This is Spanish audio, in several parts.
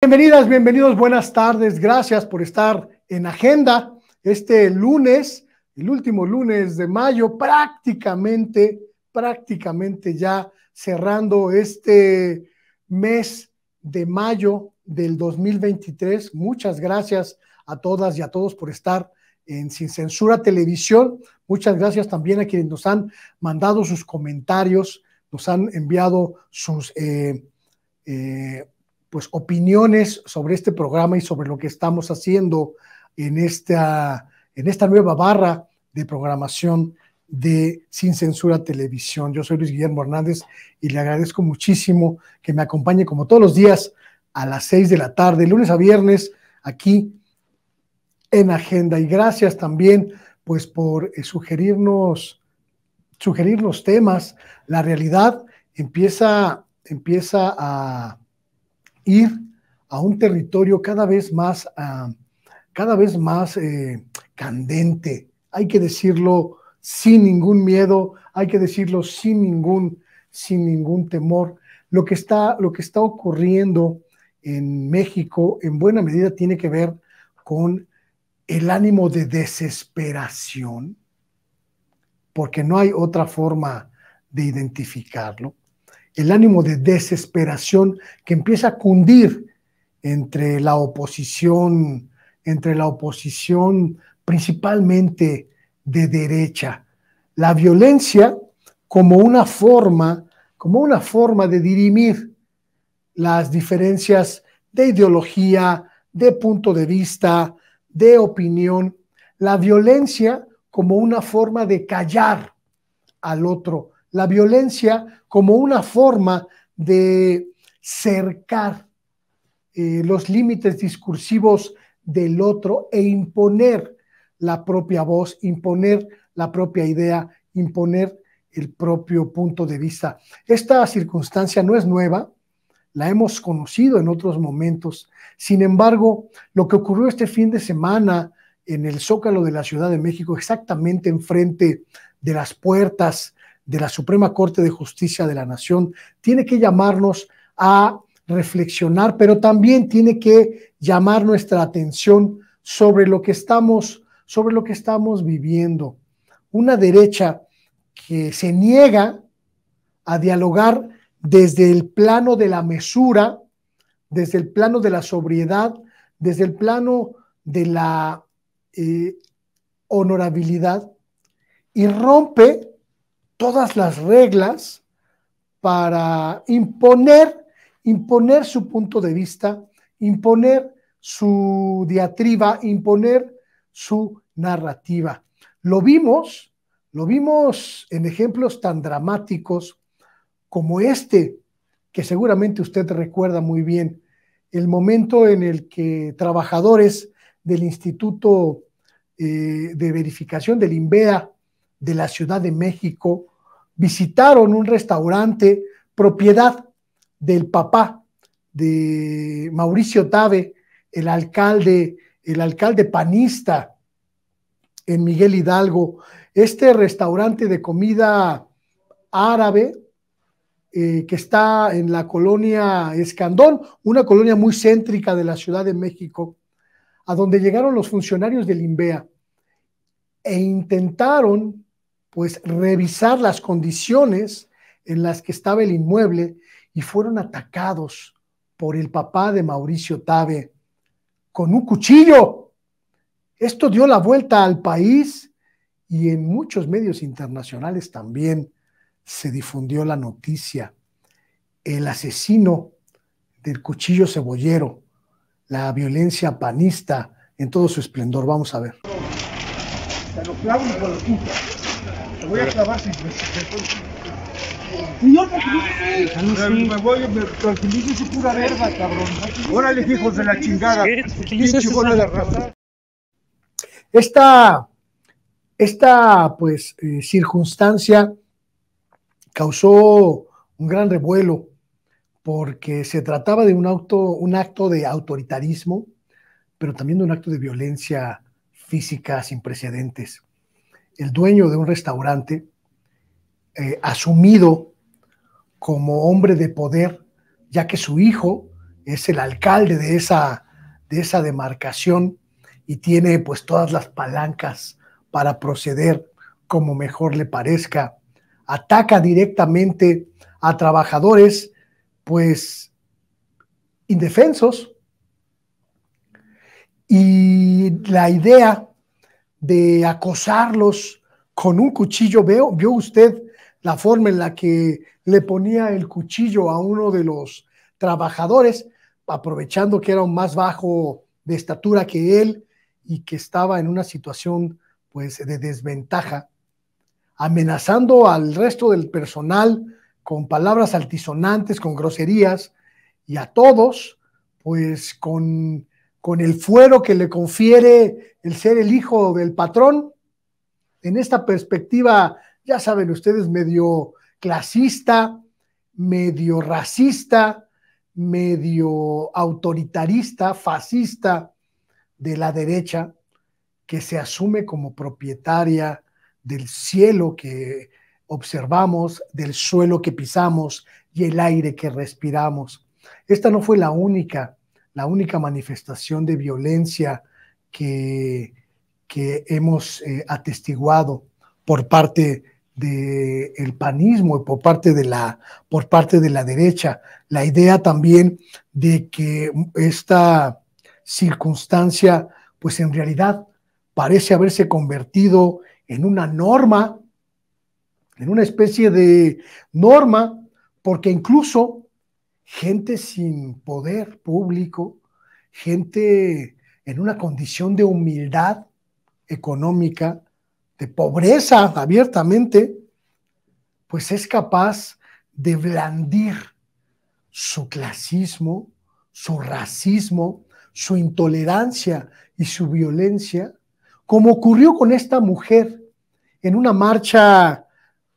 Bienvenidas, bienvenidos, buenas tardes. Gracias por estar en agenda este lunes, el último lunes de mayo, prácticamente, prácticamente ya cerrando este mes de mayo del 2023. Muchas gracias a todas y a todos por estar en Sin Censura Televisión. Muchas gracias también a quienes nos han mandado sus comentarios, nos han enviado sus... Eh, eh pues opiniones sobre este programa y sobre lo que estamos haciendo en esta, en esta nueva barra de programación de Sin Censura Televisión. Yo soy Luis Guillermo Hernández y le agradezco muchísimo que me acompañe como todos los días a las 6 de la tarde, lunes a viernes, aquí en Agenda. Y gracias también pues por eh, sugerirnos, temas. La realidad empieza, empieza a, ir a un territorio cada vez más, ah, cada vez más eh, candente. Hay que decirlo sin ningún miedo, hay que decirlo sin ningún, sin ningún temor. Lo que, está, lo que está ocurriendo en México en buena medida tiene que ver con el ánimo de desesperación, porque no hay otra forma de identificarlo, el ánimo de desesperación que empieza a cundir entre la oposición, entre la oposición principalmente de derecha. La violencia como una forma, como una forma de dirimir las diferencias de ideología, de punto de vista, de opinión. La violencia como una forma de callar al otro, la violencia como una forma de cercar eh, los límites discursivos del otro e imponer la propia voz, imponer la propia idea, imponer el propio punto de vista. Esta circunstancia no es nueva, la hemos conocido en otros momentos. Sin embargo, lo que ocurrió este fin de semana en el Zócalo de la Ciudad de México, exactamente enfrente de las puertas de la Suprema Corte de Justicia de la Nación tiene que llamarnos a reflexionar, pero también tiene que llamar nuestra atención sobre lo que estamos, sobre lo que estamos viviendo. Una derecha que se niega a dialogar desde el plano de la mesura, desde el plano de la sobriedad, desde el plano de la eh, honorabilidad y rompe todas las reglas para imponer, imponer su punto de vista, imponer su diatriba, imponer su narrativa. Lo vimos, lo vimos en ejemplos tan dramáticos como este, que seguramente usted recuerda muy bien, el momento en el que trabajadores del Instituto eh, de Verificación del INVEA de la Ciudad de México visitaron un restaurante propiedad del papá de Mauricio Tabe, el alcalde, el alcalde panista en Miguel Hidalgo. Este restaurante de comida árabe eh, que está en la colonia Escandón, una colonia muy céntrica de la Ciudad de México, a donde llegaron los funcionarios del INVEA e intentaron pues revisar las condiciones en las que estaba el inmueble y fueron atacados por el papá de Mauricio Tabe con un cuchillo. Esto dio la vuelta al país y en muchos medios internacionales también se difundió la noticia. El asesino del cuchillo cebollero, la violencia panista en todo su esplendor. Vamos a ver voy a clavar seis veces. me voy, me tranquilice pura verga, cabrón. Órale, hijos de la chingada. Pinche de raza. Esta, esta pues, eh, circunstancia causó un gran revuelo porque se trataba de un, auto, un acto de autoritarismo, pero también de un acto de violencia física sin precedentes el dueño de un restaurante, eh, asumido como hombre de poder, ya que su hijo es el alcalde de esa, de esa demarcación y tiene pues todas las palancas para proceder como mejor le parezca. Ataca directamente a trabajadores pues indefensos. Y la idea de acosarlos con un cuchillo. ¿Veo, vio usted la forma en la que le ponía el cuchillo a uno de los trabajadores, aprovechando que era un más bajo de estatura que él y que estaba en una situación pues de desventaja, amenazando al resto del personal con palabras altisonantes, con groserías y a todos pues con con el fuero que le confiere el ser el hijo del patrón, en esta perspectiva, ya saben ustedes, medio clasista, medio racista, medio autoritarista, fascista de la derecha, que se asume como propietaria del cielo que observamos, del suelo que pisamos y el aire que respiramos. Esta no fue la única la única manifestación de violencia que, hemos eh, atestiguado por parte del el panismo y por parte de la por parte de la derecha la idea también de que esta circunstancia pues en realidad parece haberse convertido en una norma en una especie de norma porque incluso gente sin poder público, gente en una condición de humildad económica, de pobreza abiertamente, pues es capaz de blandir su clasismo, su racismo, su intolerancia y su violencia, como ocurrió con esta mujer en una marcha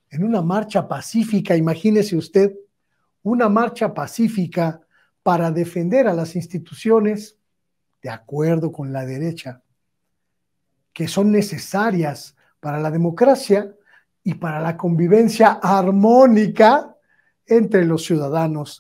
en una marcha pacífica, imagínese usted, una marcha pacífica para defender a las instituciones de acuerdo con la derecha, que son necesarias para la democracia y para la convivencia armónica entre los ciudadanos